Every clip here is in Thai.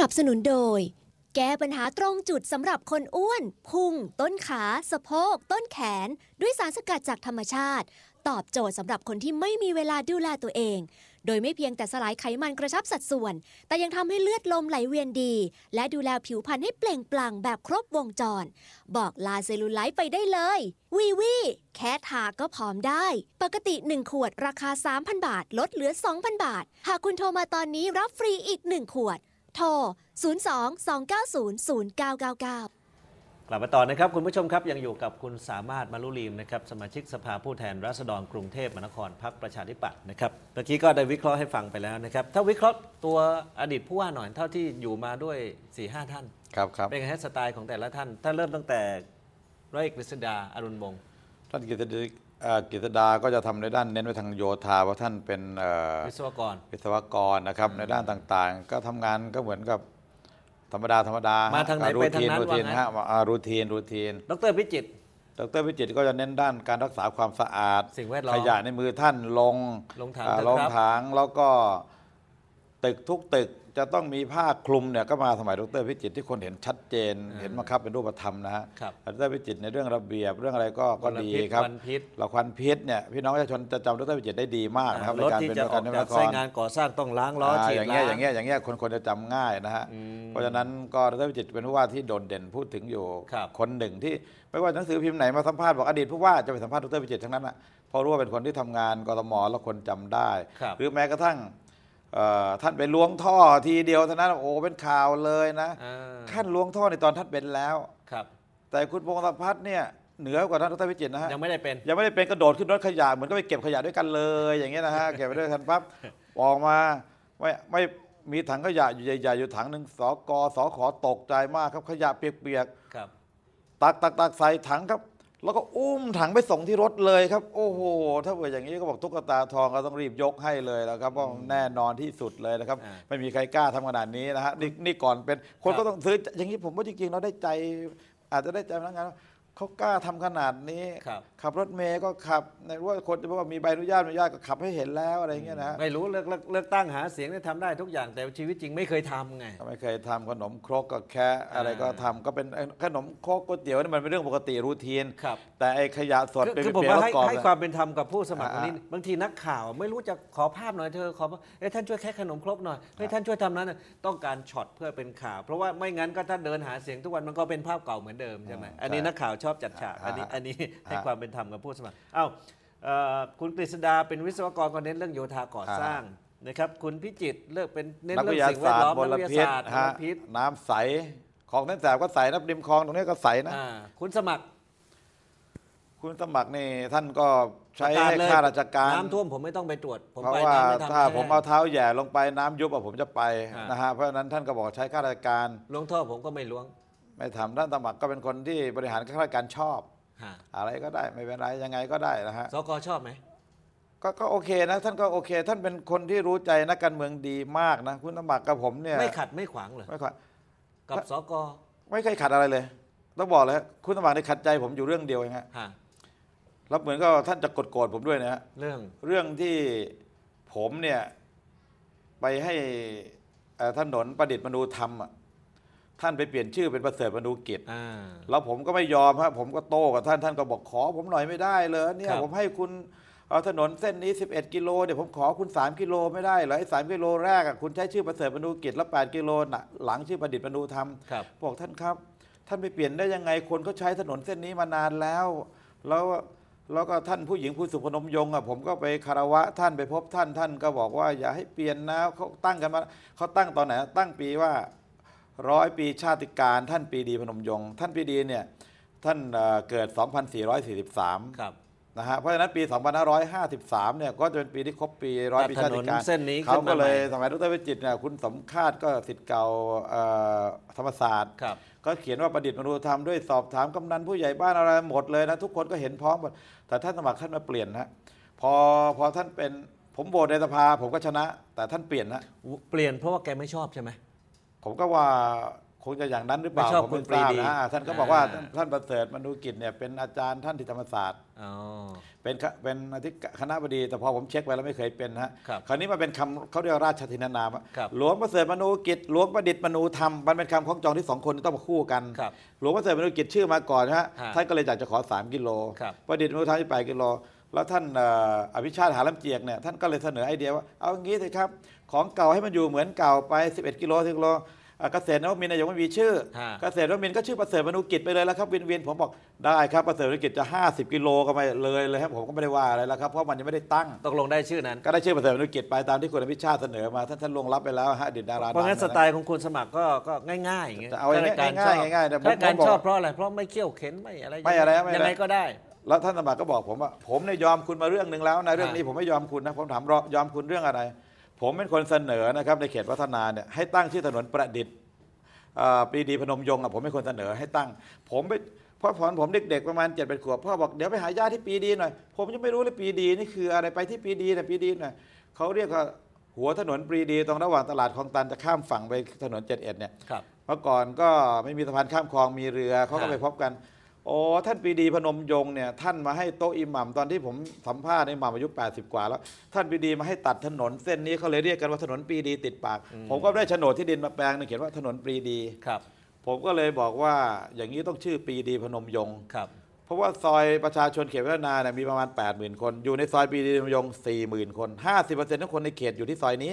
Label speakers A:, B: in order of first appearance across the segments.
A: นับสนุนโดย แก้ปัญหาตรงจุดสำหรับคนอ้วน พุง ต้นขาสะโพก ต้นแขน ด้วยสารสกัดจากธรรมชาติ ตอบโจทย์สำหรับคนที่ไม่มีเวลาดูแลตัวเอง โดยไม่เพียงแต่สลายไขมันกระชับสัดส่วน แต่ยังทำให้เลือดลมไหลเวียนดี และดูแลผิวพรรณให้เปล่งปลั่งแบบครบวงจร บอกลาเซลลูไลท์ไปได้เลยวีวีแค่ทาก็พร้อมได้ ปกติ 1 ขวด ราคา 3,000 บาทลดเหลือ2,000บาท หากคุณโทรมาตอนนี้รับฟรีอีก1ขวดโทร02 290 0999 กลับมาต่อนะครับคุณผู้ชมครับยังอยู่กับคุณสามารถมารุลีมนะครับ สมาชิกสภาผู้แทน ราษฎรกรุงเทพมหานครพักประชาธิปัตย์นะครับเมื่อกี้ก็ได้วิเคราะห์ให้ฟังไปแล้วนะครับ ถ้าวิเคราะห์ตัวอดีตผู้ว่าหน่อยเท่าที่อยู่มาด้วย4ี่หท่านครับครับเป็นไงสไตล์ของแต่ละท่าน ถ้าเริ่มตั้งแต่ร้อยเอกกฤษดาอรุณวงศ์
B: ท่านกฤษกิตดาก็จะทำในด้านเน้นไปทางโยธาเพราะท่านเป็นวิศวกรวิศวกรนะครับในด้านต่างๆ ก็ทำงานก็เหมือนกับธรรมดาธรรมดามาทางไหนไปทางนั้นรูทีนฮะรูทีนรูทีนดรพิจิต ดรพิจิต ก็จะเน้นด้านการรักษาความสะอาดสิ่งแวดล้อมขยะในมือท่านลง ลงถังลงถังแล้วก็ตึกทุกตึก จะต้องมีผ้าคลุมเนี่ยก็มาสมัยดรพิจิตรที่คนเห็นชัดเจนเห็นมาครับเป็นรูปธรรมนะฮะครับดรพิจิตรในเรื่องระเบียบเรื่องอะไรก็ก็ดีครับควันพิษเราควันพิษเนี่ยพี่น้องประชาชนจะจำดรพิจิตรได้ดีมากนะครับในการเป็นระออกการจากสายงานก่อสร้างต้องล้างล้อฉีดอย่างเงี้ยอย่างเงี้ยอย่างเงี้ยคนคนจะจำง่ายนะฮะ เพราะฉะนั้นก็ดรพิจิตรเป็นผู้ว่าที่โดดเด่นพูดถึงอยู่ คนหนึ่งที่ไม่ว่าหนังสือพิมพ์ไหนมาสัมภาษณ์บอกอดีตผู้ว่าจะไปสัมภาษณ์ดรพิจิตรทั้งนั้นอ่ะเพราะรู้ว่าเป็นคนที่ทำงานกทมแล้วคนจำได้หรือแม้กระทั่งท่านไปล้วงท่อทีเดียวเท่านั้นโอ้เป็นข่าวเลยนะ ขั้นล้วงท่อในตอนท่านเป็นแล้วครับ แต่คุณพงศพัฒน์เนี่ยเหนือกว่าท่านัฐวิจิตนะฮะยังไม่ได้เป็น ยังไม่ได้เป็นกระโดดขึ้นรถขยะเหมือนก็ไปเก็บขยะด้วยกันเลย อย่างเงี้ยนะฮะเก็บไปด้วยกันปั๊บออกมา ไม่ไม่มีถังขยะอยู่ใหญ่ ๆ อยู่ถังหนึ่งสกสขอตกใจมากครับขยะเปียกๆตักตักตักใส่ถังครับแล้วก็อุ้มถังไปส่งที่รถเลยครับ โอ้โห ถ้าเกิดอย่างนี้ก็บอกตุ๊กตาทองก็ต้องรีบยกให้เลยแล้วครับก็แน่นอนที่สุดเลยนะครับ ไม่มีใครกล้าทำขนาดนี้นะฮะนี่นี่ก่อนเป็นคนก็ต้องซื้ออย่างนี้ผมว่าจริงๆเราได้ใจ อาจจะได้ใจพนักงานวเขากล้าทำขนาดนี้ครับขับรถเมย์ก็ขับ ในร้ว่าคนจะบอกว่ามีใบอนุญาตอนุญาตก็ขับให้เห็นแล้วอะไรเงี้ยนะไม่รู้เลือกเลือกตั้งหาเสียงได้ทำได้ทุกอย่าง แต่ชีวิตจริงไม่เคยทำไง ไม่เคยทำขนมครกก็แค่อะไรก็ทำก็เป็นขนมครกก๋วยเตี๋ยวนี่มันเป็นเรื่องปกติรูทีนครับ แต่ไอ้ขยะสดเป็นเปลือกก่อนให้ความเป็นธรรมกับผู้สมัครคนนี้
A: บางทีนักข่าวไม่รู้จะขอภาพหน่อยเธอขอเอ้ท่านช่วยแค่ขนมครกหน่อยให้ท่านช่วยทำนั้นต้องการช็อตเพื่อเป็นข่าวเพราะว่าไม่งั้นก็ถ้าเดินหาเสียงทุกวันมันก็เป็นภาพเก่าเหมือนเดิมใช่ไหมอันนี้นักข่าวชอบจัดฉากอันนี้อันนี้ให้ความเป็นธรรมกับผู้สมัครเอ้าคุณกฤษดาเป็นวิศวกรก็เน้นเรื่องโยธาก่อสร้างนะครับคุณพิจิตเลือกเป็นเน้นเรื่องสิ่งแวดล้อมนักวิทยาศาสตร์มลพิษ
B: น้ำใสของนั่นแสบก็ใสน้ำริมคลองตรงนี้ก็ใสนะคุณสมัคร คุณสมัครนี่ท่านก็ใช้ให้ข้าราชการน้ำท่วมผมไม่ต้องไป
A: ตรวจเพราะว่าถ้าผมเอา
B: เท้าแย่ลงไปน้ำยุบผมจะไปนะฮะเพราะฉะนั้นท่านก็บอกใช้ข้าราชการลงท่อผมก็ไม่ล้วงไม่ทำท่านสมัครก็เป็นคนที่บริหารข้าราชการชอบอะไรก็ได้ ไม่เป็นไรยังไงก็ได้นะฮะสกชอบไหมก็ก็โอเค นะ ท่านก็โอเค ท่านเป็นคนที่รู้ใจนักการเมืองดีมากนะคุณสมัครกับผมเนี่ย ไม่ขัดไม่ขวางเลยไม่ขัดกับสกไม่เคยขัดอะไรเลยต้องบอกเลยคุณสมัครด้ขัดใจผมอยู่เรื่องเดียวเองฮะแล้วเหมือนก็ท่านจะกดโกรธผมด้วยนะฮะเรื่องเรื่องที่ผมเนี่ยไปให้ถนน ประดิษฐ์มนูธรรมอะท่านไปเปลี่ยนชื่อเป็นประเสริฐมนูกิจแล้วผมก็ไม่ยอมับผมก็โต้กับท่านท่าน ก็บอกขอ ผมหน่อยไม่ได้เลยเนี่ยผมให้คุณเอาถนนเส้นนี้11กิโลเดี๋ยวผมขอคุณ3กิโลไม่ได้เหรอไอ้สกิโลแรกอ่ะคุณใช้ชื่อประเสริฐมนูกิจแล้ว8กิโลน่ะหลังชื่อประดิษฐ์มนูธรรมบบอกท่านครับ ท่านไปเปลี่ยนได้ยังไงคนเขาใช้ถนนเส้นนี้มานานแล้ว แล้วแล้วก็ท่านผู้หญิงผู้สุพนมยงอ่ะผมก็ไปคารวะท่านไปพบท่าน ท่านก็บอกว่าอย่าให้เปลี่ยนนะเขาตั้งกันมาเขาตั้งตอนไหนตั้งปีว่าร้อยปีชาติการท่านปีดีพนมยงค์ท่านปีดีเนี่ย ท่านเกิด 2443ครับนะฮะเพราะฉะนั้นปี 2553 เนี่ยก็จะเป็นปีที่ครบปีร้อยปีชาติการเส้นนี้เขาก็เลยสมัยรตรวิจิตเนี่ยคุณสมคาดก็สิทธิ์เก่าธรรมศาสตร์ ก็เขียนว่าประดิษฐ์มนุษยธรรม ด้วยสอบถามกำนันผู้ใหญ่บ้านอะไรหมดเลยนะ ทุกคนก็เห็นพร้อมหมดแต่ท่านสมัครท่านมาเปลี่ยนนะพอพอท่านเป็นผมโหวตในสภาผมก็ชนะ แต่ท่านเปลี่ยนนะ
A: เปลี่ยนเพราะว่าแกไม่ชอบใช่ไหม
B: ผมก็ว่าคงจะอย่างนั้นหรือเปล่าไม่ชอบผมคุณปรีทราบดีนะท่านก็บอกว่าท่านประเสริฐมนุกิจเนี่ยเป็นอาจารย์ท่านที่ธรรมศาสตร์เป็นเป็นอธิคณะบดี แต่พอผมเช็คไปแล้วไม่เคยเป็นฮะครับคราวนี้มาเป็นคำเขาเรียกราชธินานามครับหลวงประเสริฐมนุกิจหลวงประดิษฐ์มนูธรรมมันเป็นคำของจองที่สองคนต้องมาคู่กันครับหลวงประเสริฐมนุกิจชื่อมาก่อนฮะท่านก็เลยอยากจะขอ 3กิโลครับประดิษฐ์มนูธรรมที่ปกิโลแล้วท่านออภิชาติหาลำเจียกเนี่ยท่านก็เลยเสนอไอเดียว่าเอางี้สิครับของเก่าให้มันอยู่เหมือนเก่าไป 11 กิโลถึกิโลอเกษตรนวมินยร์นายกไม่มีชื่อ เกษตรนวมินก็ชื่อประเสริฐมนุกิจไปเลยแล้วครับวินวินผมบอกได้ครับประเสริฐมนุกิจจะ 50 กิโลก็ไม่เลยเลยครับผมก็ไม่ได้ว่าอะไรแล้วครับเพราะมันยังไม่ได้ตั้งตกลงได้ชื่อนั้น ก็ได้ชื่อประเสริฐมนุกิจไปตามที่คุณอภิชาติเสนอมาท่านท่านลงรับไปแล้วฮะดิดาราเพราะงั้นสไตล์ของคนสมัครก็ก็ง่ายๆอย่างเงี้ยจะเอาอย่างยง่ายๆง่ายๆแต่ผมการชอบเพ
A: ราะอะไรเพราะไม่เขี้ยวเข็นไม่อะไรไม่อะไรไม่อะไรยังไงก็ได้
B: แล้วท่านสมัครก็บอก ผมว่าผมเนี่ยยอมคุณมาเรื่องหนึ่งแล้วนะเรื่องนี้ผมไม่ยอมคุณนะผมถามรอยอมคุณเรื่องอะไรผมเป็นคนเสนอนะครับในเขตวัฒนาเนี่ยให้ตั้งที่ถนนประดิษฐ์ปีดี พนมยงค์อะผมเป็นคนเสนอให้ตั้ง ผมไปเพราะอนผมเด็กๆประมาณเจ็ดเป็นขวบพ่อบอก เดี๋ยวไปหาญาติที่ปีดีหน่อยผมยังไม่รู้เลยปีดีนี่คืออะไรไปที่ปีดีนะปีดีหน่อยเขาเรียกว่าหัวถนนปรีดี ตรงระหว่างตลาดคลองตันจะข้ามฝั่งไปถนนเจ็ดเอ็ดเนี่ยเมื่อก่อนก็ไม่มีสะพานข้ามคลองมีเรือเขาก็ไปพบกันโอ้ท่านปีดีพนมยงเนี่ยท่านมาให้โต๊ะอิหมัมตอนที่ผมสัมภาษณ์ในหมัมอายุ 80 กว่าแล้ว ท่านปีดีมาให้ตัดถนนเส้นนี้เขาเลยเรียกกันว่าถนนปีดีติดปากผมก็ได้โฉนดที่ดินมาแปลงนึงเขียนว่าถนนปีดีครับผมก็เลยบอกว่าอย่างนี้ต้องชื่อปีดีพนมยงครับ เพราะว่าซอยประชาชนเขตพัฒนาเนี่ยมีประมาณ 80,000 คน อยู่ในซอยปีดีพนมยง40,000คน50%ทังคนในเขตอยู่ที่ซอยนี้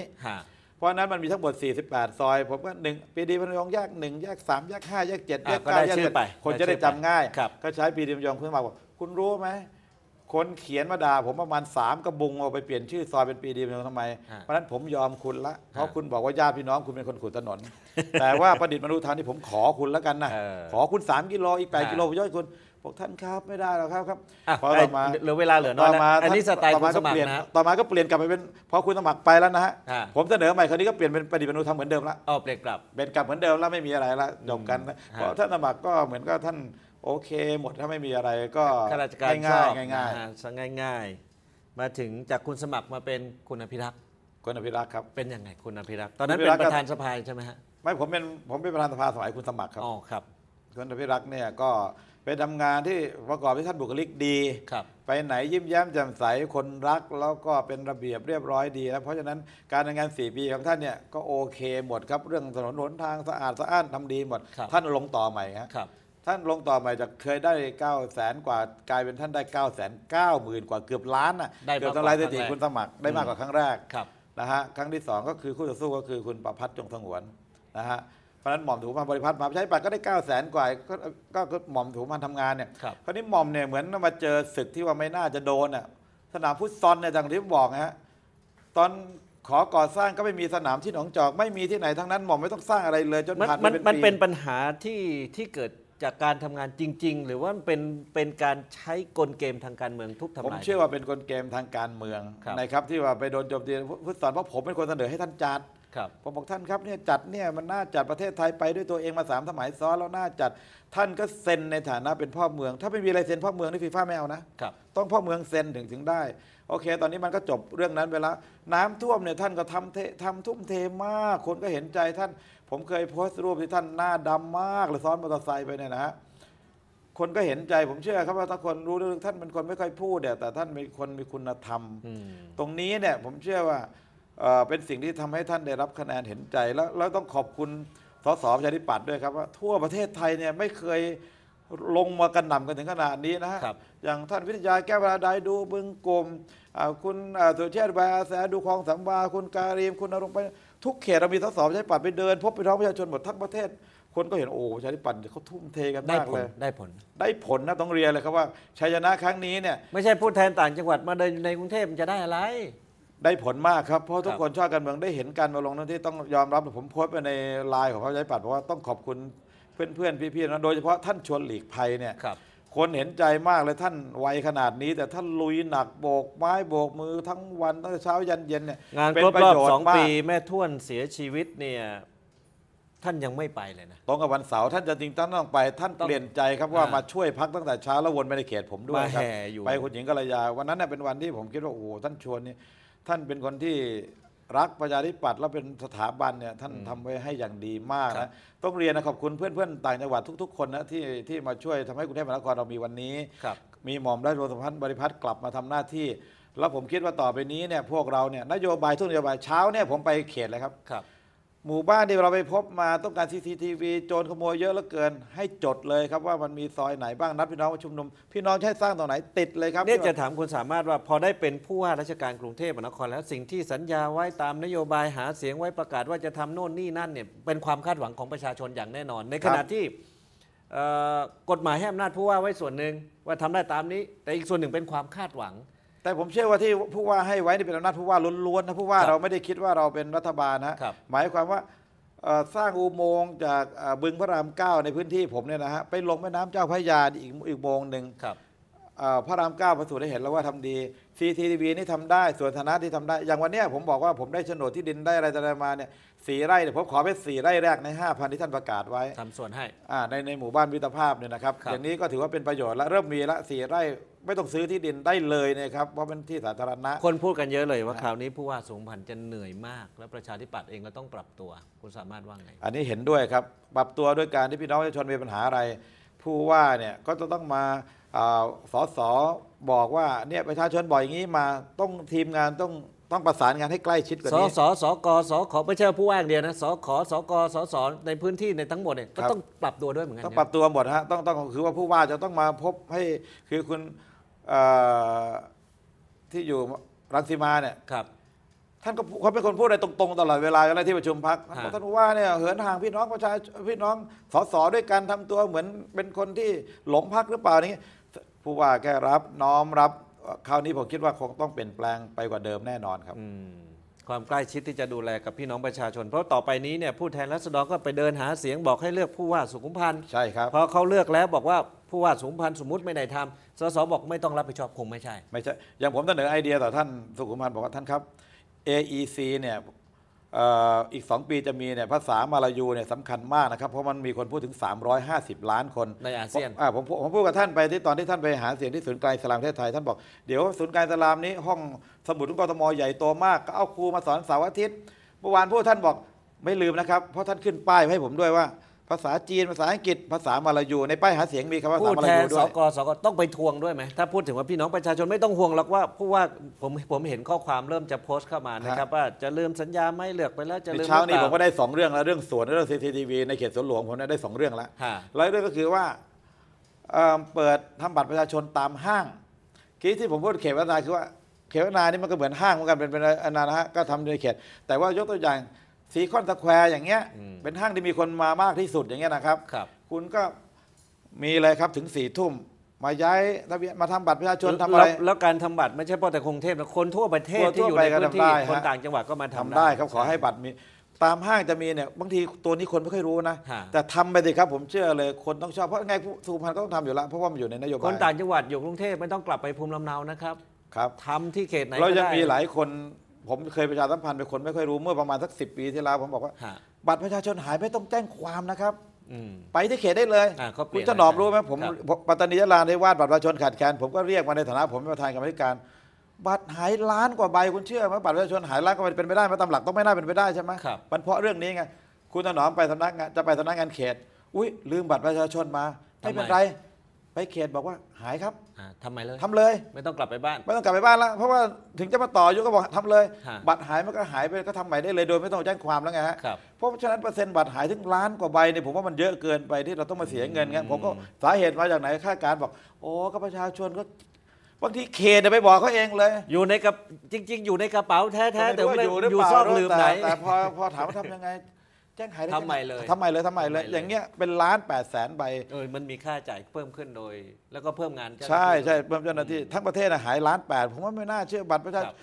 B: เพราะนั้นมันมีทั้งหมด 48 ซอย ผมก็หนึ่งปีดีพนมยง์แยกหนึ่งแยกสามแยกห้าแยกเจ็ดแยกกเก้าแยกเจ็ดคนจะได้จำง่าย ก็ใช้ปีดีพนมยงเพขึ้นมาบอกคุณรู้ไหม คนเขียนมาด่าผมประมาณสามกระบุงเอาไปเปลี่ยนชื่อซอยเป็นปีดีพนมยงทำไม เพราะฉะนั้นผมยอมคุณละ เพราะคุณบอกว่าญาติพี่น้องคุณเป็นคนขุดถนน แต่ว่าประดิษฐ์มนุษย์ทางที่ผมขอคุณแล้วกันนะขอคุณ 3 กิโลอีก 8กิโลย่อยคุณบอกท่านครับไม่ได้แร้วครับครับพอต่อมาเหลือเวลาเหลือน้อยนะอันนี้สไตล์คุณสมัครนะต่อมาก็เปลี่ยนกลับไปเป็นพอคุณสมัครไปแล้วนะฮะผมเสนอใหม่คราวนี้ ก็เปลี่ยนเป็นปฏิบัติธรรมเหมือนเดิมละอ๋อเปลี่ยนกลับเปลี่ยนกลับเหมือนเดิมแล้วไม่มีอะไรละจบกันเพราะท่านสมัครก็เหมือนก็ท่านโอเคหมดถ้าไม่มีอะไร ก็ง่ารง่ายง่าย
A: ง่ายง่ายมาถึงจากคุณสมัครมาเป็นคุณอภิรักษ์คุณอภิรักษ์ครับเป็นยังไงคุณอภิรักษ์ตอนนั้นเป็นประธานสภาใช่ไหมฮ
B: ะไม่ผมเป็นผมเป็นประธานสภาสมัยคุณสมัครครับอ๋อครับคุณอภิรักษ์เนี่ยก็ไปทำงานที่ประกอบด้วยท่านบุคลิกดีครับไปไหนยิ้มแย้มแจ่มใสคนรักแล้วก็เป็นระเบียบเรียบร้อยดีนะเพราะฉะนั้นการทำงาน 4 ปี ของท่านเนี่ยก็โอเค หมดครับเรื่องถนนหนทางสะอาดสะอ้านทำดีหมด ท่านลงต่อใหม่ครับท่านลงต่อใหม่จากเคยได้9้าแสนกว่ากลายเป็นท่านได้9าแสนเก้าหมื่นกว่าเกือบล้านน่ะเกือบทำลายสถิติวาคัคุณสมัคร ได้มากกว่าครั้งแรกครับนะฮะครั้งที่ 2 ก็คือคู่ต่อสู้ก็คือคุณประพัฒน์จงสงวนนะฮะเพราะนั้นหม่อมถูพันบริพัตรมาใช้ปัดก็ได้เก้าแสนกว่าก็ก็หม่อมถูพันทำงานเนี่ยครับคราวนี้หม่อมเนี่ยเหมือนมาเจอศึกที่ว่าไม่น่าจะโดนอ่ะสนามฟุตซอลเนี่ยอย่างที่ผมบอกฮะตอนขอก่อสร้างก็ไม่มีสนามที่หนองจอก ไม่มีที่ไหนทั้งนั้นหม่อมไม่ต้องสร้างอะไรเลยจนผ่านไปมเป็นปีมันเป็น
A: ปัญหาที่ที่เกิดจากการทำงานจริงๆ หรือว่ามันเป็นเป็นการใช้กลเกมทางการเมืองทุกทำมลายเชื่อ
B: ว่าเป็นกลเกมทางการเมืองนะครับที่ว่าไปโดนโจมตีฟุตซอลเพราะผมเป็นคนเสนอให้ท่านจัดผมบอกท่านครับเนี่ยจัดเนี่ยมันน่าจัดประเทศไทยไปด้วยตัวเองมาสามสมัยซ้อนแล้วน่าจัด ท่านก็เซ็นในฐานะเป็นพ่อเมือง ถ้าไม่มีอะไรเซ็นพ่อเมืองนี่ฟีฟ่าไม่เอานะต้องพ่อเมืองเซ็นถึงถึงได้ โอเค ตอนนี้มันก็จบเรื่องนั้นไปแล้ว น้ำท่วมเนี่ยท่านก็ทำเททำทุ่มเทมากคนก็เห็นใจท่าน ผมเคยโพสต์รูปที่ท่านหน้าดำมากเลยซ้อนมอเตอร์ไซค์ไปเนี่ยนะฮะคนก็เห็นใจผมเชื่อครับว่าทุกคนรู้เรื่องท่านเป็นคนไม่ค่อยพูดเนี่ยแต่ท่านเป็นคนมีคุณธรรมตรงนี้เนี่ยผมเชื่อว่าเป็นสิ่งที่ทำให้ท่านได้รับคะแนนเห็นใจแล้ว แล้วต้องขอบคุณสสประชาธิปัตย์ด้วยครับว่าทั่วประเทศไทยเนี่ยไม่เคยลงมากันนํำกันถึงขนาดนี้นะฮะอย่างท่านวิทยาแก้วราดายดูบึงกลมคุณสุเชษฐ์บาแสดูคลองสัมวาคุณการีมคุณนรงไปทุกเขต เรามีสสประชาธิปัตย์ไปเดิน พบไปร้องประชาชนหมดทั้งประเทศ คนก็เห็นโอ้ประชาธิปัตย์เขาทุ่มเทกันมากเลยได้ผล ได้ผลนะต้องเรียนเลยครับว่า ชัยชนะครั้งนี้เนี่ยไม่ใช่พูดแทนต่างจังหวัดมาเดินในกรุงเทพมันจะได้อะไรได้ผลมากครับเพราะทุกคนชอบการเมืองได้เห็นการมาลงนั้นที่ต้องยอมรับผมโพสไปในไลน์ของพระยายปัดบอกว่าต้องขอบคุณเพื่อนๆพี่ๆนะโดยเฉพาะท่านชวนหลีกภัยเนี่ยคนเห็นใจมากเลยท่านวัยขนาดนี้ แต่ท่านลุยหนักโบก ไม้โบกมือทั้งวันตั้งแต่เช้ายันเย็นเนี่ยงานครบรอบสองปีแม่ท่วนเสียชีวิตเนี่ยท่านยังไม่ไปเลยนะตรงกับวันเสาร์ท่านจะจริงต้องไปท่านเปลี่ยนใจครับว่ามาช่วยพักตั้งแต่เช้าแล้ววนไปในเขตผมด้วยครับไปคุณหญิงกัลยาวันนั้นเป็นวันที่ผมคิดว่าโอ้ท่านชวนนี่ท่านเป็นคนที่รักประชาธิปัตย์แล้วเป็นสถาบันเนี่ยท่านทำไว้ให้อย่างดีมากนะต้องเรียนนะ ขอบคุณเพื่อนๆ ต่างจังหวัดทุก ๆคนนะที่ที่มาช่วยทำให้กรุงเทพมหานครเรามีวันนี้ มีหม่อมราชวงศ์สมพันธ์บริพัตรกลับมาทำหน้าที่ แล้วผมคิดว่าต่อไปนี้เนี่ยพวกเราเนี่ยนโยบายทุกนโยบายเช้าเนี่ยผมไปเขตเลยครับหมู่บ้านที่เราไปพบมาต้องการ CCTV โจรขโมยเยอะเหลือเกินให้จดเลยครับว่ามันมีซอยไหนบ้างนัดพี่น้องมาชุมนุม พี่น้องใช้สร้างตรงไหนติดเลยครับเนี่ยจะถามคุณสามารถว่าพอได้เป็นผู้ว่าราชการกรุงเทพมหานครแล้ว สิ่งที่สัญญาไว้ตามนโยบายหา
A: เสียงไว้ประกาศว่าจะทำโน่นนี่นั่นเนี่ยเป็นความคาดหวังของประชาชนอย่างแน่นอน ในขณะที่กฎหมายให้อำนาจผู้ว่าไว้ส่วนหนึ่งว่าทำได้ตามนี้ แต่อีกส่วนหนึ่งเป็นความคาด
B: หวังแต่ผมเชื่อว่าที่ผู้ว่าให้ไว้นี่เป็นอำนาจผู้ว่าล้วนๆนะผู้ว่ารเราไม่ได้คิดว่าเราเป็นรัฐบาลนะครับหมายความว่าสร้างอุโมงค์จากบึงพระรามเก้าในพื้นที่ผมเนี่ยนะฮะไปลงแม่น้ำเจ้าพระยาอีกอกโมงหนึ่งครับพระรามเก้าประสูติได้เห็นแล้วว่าทำดีซีทีทีวีนี่ทำได้ส่วนธนะที่ทำได้อย่างวันนี้ผมบอกว่าผมได้โฉนดที่ดินได้อะไรจะไ้มาเนี่ยสี่ไร่เนี่ยผมขอเป็นสี่ไร่แรกในห้าพันที่ท่านประกาศไว้ ทำส่วนให้ในในหมู่บ้านวิตรภาพเนี่ยนะครับรบอย่างนี้ก็ถือว่าเป็นประโยชน์และเริ่มมีละสี่ไร่ไม่ต้องซื้อที่ดินได้เลยนะครับเพราะเป็นที่สาธารณะ คนพูดกันเยอะเลยว่าคราวนี้ผู้ว่าสูงพันจะเหนื่อยม
A: าก และประชาธิปัตย์เองก็ต้องปรับตัว คุณสามารถว่าไง
B: อันนี้เห็นด้วยครับ ปรับตัวด้วยการที่พี่น้องประชาชนมีปัญหาอะไร ผู้ว่าเนี่ยก็จะต้องมาสสบอกว่าเนี่ยประชาชนบอกอย่างนี้มาต้องทีมงานต้องต้องประสานงานให้ใกล้ชิดกว่าสนี้ส
A: สกสขไม่ใช่ผู้ว่าองเดียวนะสขสกสสในพื้นที่ในทั้งหมดเนี่ยก็ต้องปรับตัวด้วยเหมือนกันต้องปร
B: ับตัวหมดฮะต้องต้องคือว่าผู้ว่าจะต้องมาพบให้คือคุณที่อยู่รังสีมาเนี่ยครับท่านก็เขาเป็นคนพูดอะไรตรงๆตลอดเวลาอะไรที่ประชุมพักท่านผู้ว่าเนี่ยเหินห่างพี่น้องประชาชนพี่น้องสสด้วยการทำตัวเหมือนเป็นคนที่หลงพักหรือเปล่าอย่างี้ผู้ว่าแค่รับน้อมรับคราวนี้ผมคิดว่าคงต้องเปลี่ยนแปลงไปกว่าเดิมแน่นอนครับ
A: ความใกล้ชิดที่จะดูแลกับพี่น้องประชาชน เพราะต่อไปนี้เนี่ยผู้แทนรัศดรก็ไปเดินหาเสียงบอกให้เลือกผู้ว่าสุขุมพันธ์ใช่ครับพอเขาเลือกแล้วบอกว่าผู้ว่าสุขุมพันธ์สมมติไม่ได้ทำสสบอกไม่ต้องรับผิดชอบคงไม่ใช่
B: ไม่ใช่อย่างผมเสนอไอเดียต่อท่านสุขุมพันธ์บอกว่าท่านครับ AEC เนี่ยอีก2ปีจะมีเนี่ยภาษามาลายูเนี่ยสำคัญมากนะครับ เพราะมันมีคนพูดถึง 350 ล้านคนในอาเซียนผมผมพูดกับท่านไปที่ตอนที่ท่านไปหาเสียงที่ศูนย์กลางสลามประเทศไทยท่านบอก เดี๋ยวศูนย์กลางสลามนี้ ห้องสมุดของกทมใหญ่โตมาก ก็เอาครูมาสอนเสาร์อาทิตย์เมื่อวานพูดท่านบอกไม่ลืมนะครับ เพราะท่านขึ้นป้ายให้ผมด้วยว่าภาษาจีนภาษาอังกฤษภาษามาลายู ในป้ายหาเสียงมีคำว่าภาษามาลายูด้วยส
A: กสกต้องไปทวงด้วยไหม ถ้าพูดถึงว่าพี่น้องประชาชนไม่ต้องห่วงหรอกว่าผู้ว่าผมผมเห็นข้อความเริ่มจะโพสต์เข้ามานะครับ ว่าจะลืมสัญญาไม่เลือกไปแล้วจะลืมเช้านี้ผมก็ได้
B: 2 เรื่องแล้ว เรื่องสวนเรื่องซีทีทีวีในเขตสวนหลวงผมได้สองเรื่องแล้วแล้วเรื่องก็คือว่าเปิดทำบัตรประชาชนตามห้างคีที่ผมพูดเขตวัฒนาคือว่า เขตวัฒนานี่มันก็เหมือนห้างเหมือนกันเป็นเป็นอนานะฮะก็ทำในเขตแต่ว่ายกตัวอย่างซีคอนสแควร์อย่างเงี้ย เป็นห้างที่มีคนมามากที่สุดอย่างเงี้ยนะครับครับคุณก็มีเลยครับถึงสี่ทุ่ม มาย้ายระเบียบมาทำบัตรประชาชนทำอะไรแล้วการทำบัตรไม่ใช่เฉพาะแต่กรุงเทพนะคนทั่วประเทศทที่อยู่ในพื้นที่คนต่างจังหวัดก็มาทำาได้ครับ ขอให้บัตรมีตามห้างจะมีเนี่ยบางทีตัวนี้คนไม่ค่อยรู้นะะแต่ทำไปสิครับ ผมเชื่อเลย คนต้องชอบเพราะไงสุพรรณก็ต้องทำอยู่แล้วเพราะว่ามันอยู่ในนโยบายคนต่างจังหวัดอยู่กรุงเทพไม่ต้องกลับไปภูมิลำเนานะครับครับทำที่เขตไหนก็เรายังมีหลายคนผมเคยประชาสัมพันธ์เป็นคนไม่ค่อยรู้เมื่อประมาณสักสิปีที่แล้วผมบอกว่าบัตรประชาชนหายไม่ต้องแจ้งความนะครับอไปที่เขตได้เลยคุณจะหนอมรู้ไหมผมปัตตานียลาในวาดบัตรประชาชนขาดแคลนผมก็เรียกมาในฐานะผมเป็นประธานกรรมธิการ บัตรหายล้านกว่าใบคุณเชื่อไหมบัตรประชาชนหายล้านกว่าใบเป็นไปได้ไหมตำหลักต้องไม่น่าเป็นไปได้ใช่ไหมมันเพราะเรื่องนี้ไงคุณถนอมไปสำนักงานจะไปสำนักงานเขต อุ้ยลืมบัตรประชาชนมาไม่เป็นไรไปเขตบอกว่าหายครับทำทำไมเลยทำเลย
A: ไม่ต้องกลับไปบ้า
B: น ไม่ต้องกลับไปบ้านแล้วเพราะว่าถึงจะมาต่อยุก็บอกทำเลย บัตรหายมันก็หายไปก็ทำใหม่ได้เลยโดยไม่ต้องแจ้งความแล้วไงฮะ เพราะฉะนั้นเปอร์เซ็นต์บัตรหายถึงล้านกว่าใบเนี่ยผมว่ามันเยอะเกินไปที่เราต้องมาเสียเงินเงผมก็สาเหตุมาจากไหนข้าการบอก โอ้ก็ประชาชนก็บางทีเคไปบอกเขาเองเลย อยู่ในกับจริง ๆ อยู่ในกระเป๋าแท้ๆแต่ว่าอยู่ซอกลืมไหนแต่พอพอถามว่าทำยังไงจ้งหาย้ทำไมเลยทำไมเลยทำไมเลยเลย อย่างเงี้ยเป็นล้านแปดแสนใบเออมันมีค่าจ่ายเพิ่มขึ้นโดย แล้วก็เพิ่มงานใช่ใช่เพิ่มเจ้าหน้าที่ทั้งประเทศนะหายล้านแปดผมว่าไม่น่าเชื่อบัตรประชาชน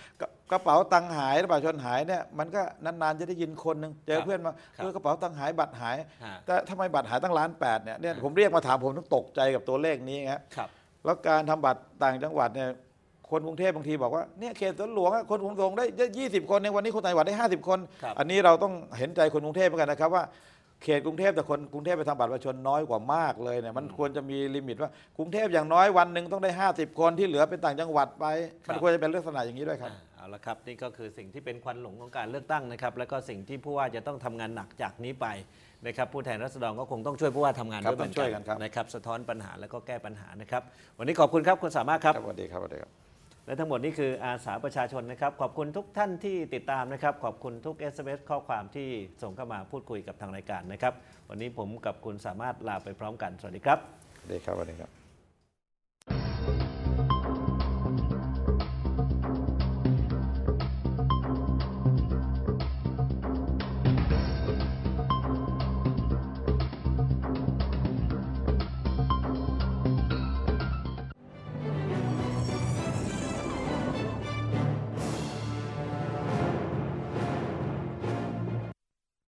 B: กระเป๋าตังค์หายบัตรประชาชนหายเนี่ย มันก็นานๆจะได้ยินคนหนึ่งเจอเพื่อนมาคเพือกระเป๋าตังค์หายบัตรหาย แต่ทำไมบัตรหายตั้งล้านแปดเนี่ยเนี่ยผมเรียกมาถามผมต้องตกใจกับตัวเลขนี้ครับแล้วการทำบัตรต่างจังหวัดเนี่ยคนกรุงเทพบางทีบอกว่าเนี่ยเขตสวนหลวงคนกรุงทงได้ยี่สิบคนในวันนี้ คนต่างจังหวัดได้ห้าสิบคน อันนี้เราต้องเห็นใจคนกรุงเทพเหมือนกันนะครับว่า เขตกรุงเทพแต่คนกรุงเทพไปทำบัตรประชาชนน้อยกว่ามากเลยเนี่ยมันควรจะมีลิมิตว่ากรุงเทพอย่างน้อยวันหนึ่งต้องได้ห้าสิบคนที่เหลือเป็นต่างจังหวัดไปมันควรจะเป็นลักษณะอย่างนี้ด้วยครับ
A: เอาละครับนี่ก็คือสิ่งที่เป็นควันหลงของการเลือกตั้งนะครับ แล้วก็สิ่งที่ผู้ว่าจะต้องทำงานหนักจากนี้ไปนะครับผู้แทนรัศดรก็คงต้องช่วยผู้ว่าทำงานด้วยเหมือนกันนะครับ สะท้อนปัญหาแล้วก็แก้ปัญหานะครับ วันนี้ขอบคุณครับคุณสามารถครับสวัสดีครับสวัสดีครับและทั้งหมดนี้คืออาสาประชาชนนะครับ ขอบคุณทุกท่านที่ติดตามนะครับ ขอบคุณทุก SMS ข้อความที่ส่งเข้ามาพูดคุยกับทางรายการนะครับ วันนี้ผมกับคุณสามารถลาไปพร้อมกัน สวัสดีครับ
B: สวัสดีครับสวัสดีครับ